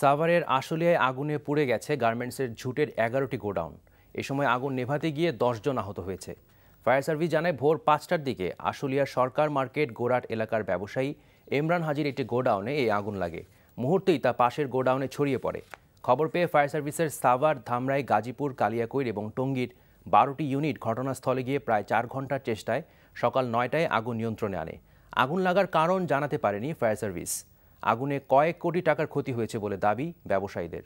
সাভারের আশুলিয়ায় আগুনে পুড়ে গেছে গার্মেন্টসের ঝুটের এগারোটি গোডাউন এ সময় আগুন নেভাতে গিয়ে দশজন আহত হয়েছে ফায়ার সার্ভিস জানায় ভোর পাঁচটার দিকে আশুলিয়ার সরকার মার্কেট গোরাট এলাকার ব্যবসায়ী এমরান হাজির একটি গোডাউনে এই আগুন লাগে মুহূর্তেই তা পাশের গোডাউনে ছড়িয়ে পড়ে খবর পেয়ে ফায়ার সার্ভিসের সাভার ধামরাই গাজীপুর কালিয়াকৈর এবং টঙ্গীর বারোটি ইউনিট ঘটনাস্থলে গিয়ে প্রায় চার ঘন্টার চেষ্টায় সকাল নয়টায় আগুন নিয়ন্ত্রণে আনে আগুন লাগার কারণ জানাতে পারেনি ফায়ার সার্ভিস আগুনে কয়েক কোটি টাকার ক্ষতি হয়েছে বলে দাবি ব্যবসায়ীদের